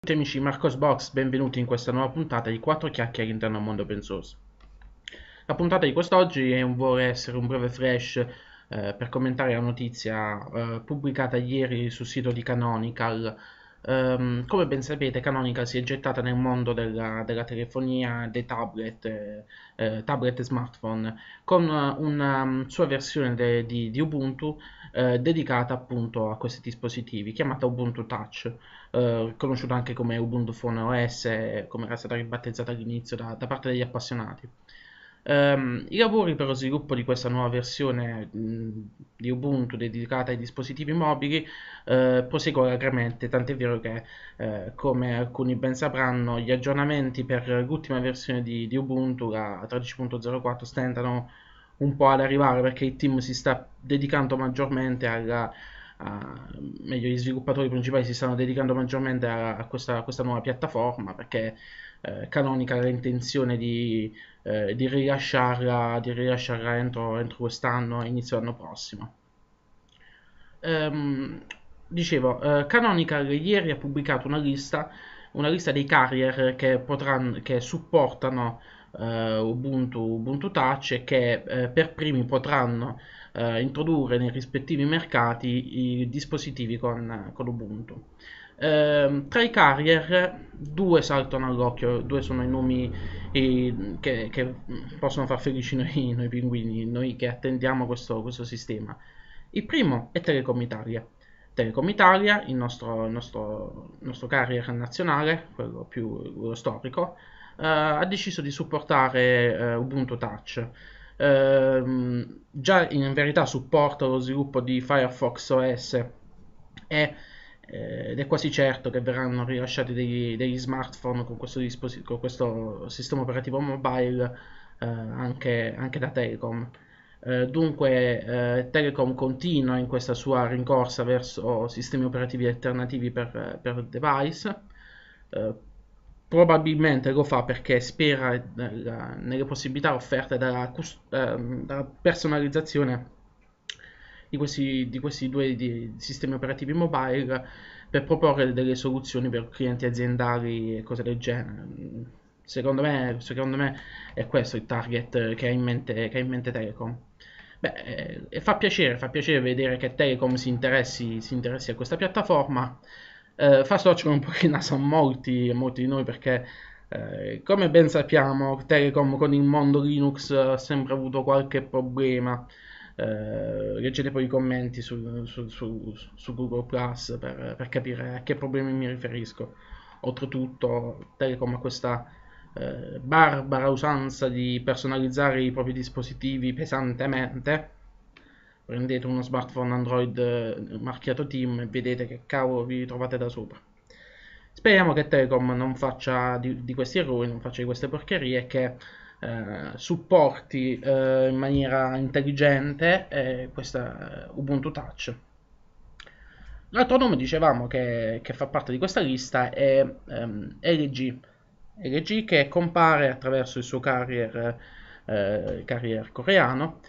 Ciao amici, Marcos Box, benvenuti in questa nuova puntata di 4 chiacchiere all'interno del mondo open source. La puntata di quest'oggi un, vuole essere un breve flash eh, per commentare la notizia eh, pubblicata ieri sul sito di Canonical Um, come ben sapete, Canonical si è gettata nel mondo della, della telefonia, dei tablet, eh, eh tablet e smartphone, con eh, una um, sua versione de, di, di, Ubuntu eh, dedicata appunto a questi dispositivi, chiamata Ubuntu Touch, eh, conosciuta anche come Ubuntu Phone OS, eh, come era stata ribattezzata all'inizio da, da parte degli appassionati. Um, ehm, I lavori per lo sviluppo di questa nuova versione mh, di Ubuntu dedicata ai dispositivi mobili uh, eh, proseguono largamente, tant'è vero che, uh, come alcuni ben sapranno, gli aggiornamenti per l'ultima versione di, di Ubuntu, la 13.04, stentano un po' ad arrivare perché il team si sta dedicando maggiormente alla a, meglio gli sviluppatori principali si stanno dedicando maggiormente a, a, questa, a questa, nuova piattaforma perché eh, Canonical ha l'intenzione di, eh, di, rilasciarla, di rilasciarla entro, entro, quest'anno, inizio dell'anno prossimo. Ehm, dicevo, eh, Canonical ieri ha pubblicato una lista, una lista dei carrier che, potranno, che supportano eh, Ubuntu, Ubuntu Touch che eh, per primi potranno eh, introdurre nei rispettivi mercati i dispositivi con, con Ubuntu. Ehm, tra i carrier due saltano all'occhio, due sono i nomi i, che, che, possono far felici noi, noi pinguini, noi che attendiamo questo, questo sistema. Il primo è Telecom Italia. Telecom Italia, il nostro, nostro, nostro carrier nazionale, quello più quello storico, eh, ha deciso di supportare eh, Ubuntu Touch. Ehm, già in verità supporta lo sviluppo di Firefox OS e eh, ed è quasi certo che verranno rilasciati degli, degli smartphone con questo, disposi- con questo, sistema operativo mobile eh, anche, anche, da Telecom. dunque eh, Telecom continua in questa sua rincorsa verso sistemi operativi alternativi per, per device, probabilmente lo fa perché spera nella, eh, nelle possibilità offerte dalla, ehm, dalla personalizzazione di questi, di questi due di sistemi operativi mobile per proporre delle soluzioni per clienti aziendali e cose del genere. Secondo me, secondo me è questo il target che ha in mente, ha in mente Telecom. Beh, eh, e fa piacere, fa piacere vedere che Telecom si interessi, si interessi a questa piattaforma eh, fa socio un pochino a molti, molti di noi perché eh, come ben sappiamo Telecom con il mondo Linux ha sempre avuto qualche problema. Eh, leggete poi i commenti su, su, su, su Google Plus per, per, capire a che problemi mi riferisco. Oltretutto Telecom ha questa eh, barbara usanza di personalizzare i propri dispositivi pesantemente prendete uno smartphone Android eh, marchiato Team e vedete che cavolo vi trovate da sopra. Speriamo che Telecom non faccia di, di questi errori, non faccia di queste porcherie, che eh, supporti eh, in maniera intelligente eh, questa eh, Ubuntu Touch. L'altro nome dicevamo che, che, fa parte di questa lista è ehm, LG, LG che compare attraverso il suo carrier, eh, carrier coreano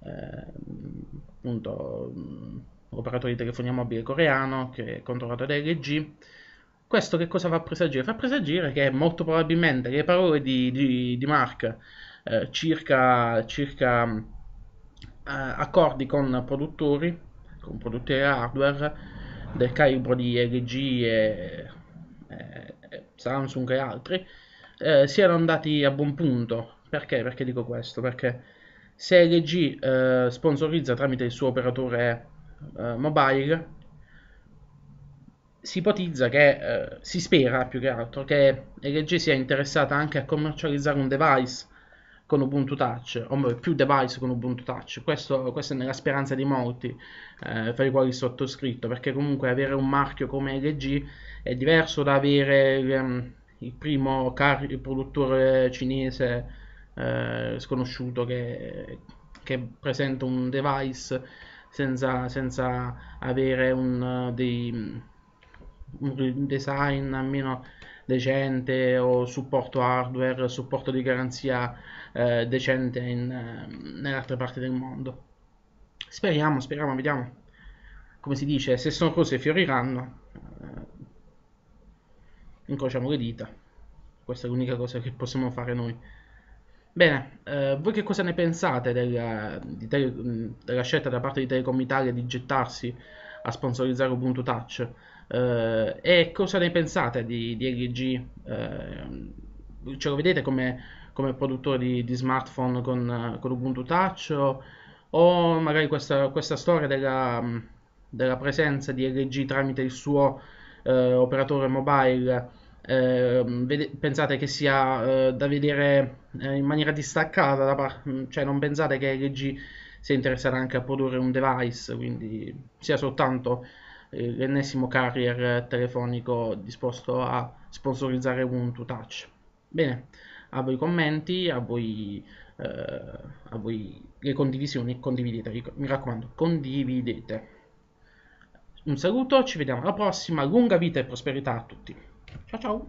eh, appunto, mm, operatore di telefonia mobile coreano che è controllato da LG. Questo che cosa fa presagire? Fa presagire che molto probabilmente le parole di, di, di Mark eh, circa, circa eh, accordi con produttori, con produttori hardware del calibro di LG e, e, e Samsung e altri, eh, siano andati a buon punto. Perché? Perché dico questo? Perché se LG eh, sponsorizza tramite il suo operatore eh, mobile, si ipotizza che, eh, si spera più che altro, che LG sia interessata anche a commercializzare un device con Ubuntu Touch, o più device con Ubuntu Touch. Questo, questo è nella speranza di molti, eh, fra i quali sottoscritto, perché comunque avere un marchio come LG è diverso da avere il, il primo car- il produttore cinese eh, sconosciuto che, che, presenta un device senza, senza avere un, eh, dei, un design almeno decente o supporto hardware, supporto di garanzia eh, decente in, eh, nelle altre parti del mondo. Speriamo, speriamo, vediamo. Come si dice, se sono cose fioriranno, eh, incrociamo le dita. Questa è l'unica cosa che possiamo fare noi. Bene, eh, voi che cosa ne pensate della, tele, della, scelta da parte di Telecom Italia di gettarsi a sponsorizzare Ubuntu Touch? Eh, e cosa ne pensate di, di LG? Eh, ce lo vedete come, come produttore di, di smartphone con, con, Ubuntu Touch? O, o magari questa, questa storia della, della, presenza di LG tramite il suo eh, operatore mobile Ehm, vede- pensate che sia eh, da vedere eh, in maniera distaccata, par- mm, cioè non pensate che LG sia interessata anche a produrre un device, quindi sia soltanto eh, l'ennesimo carrier telefonico disposto a sponsorizzare Ubuntu Touch. Bene, a voi i commenti, a voi, eh, a voi le condivisioni, condividete, mi raccomando, condividete. Un saluto, ci vediamo alla prossima, lunga vita e prosperità a tutti. Chao, chao.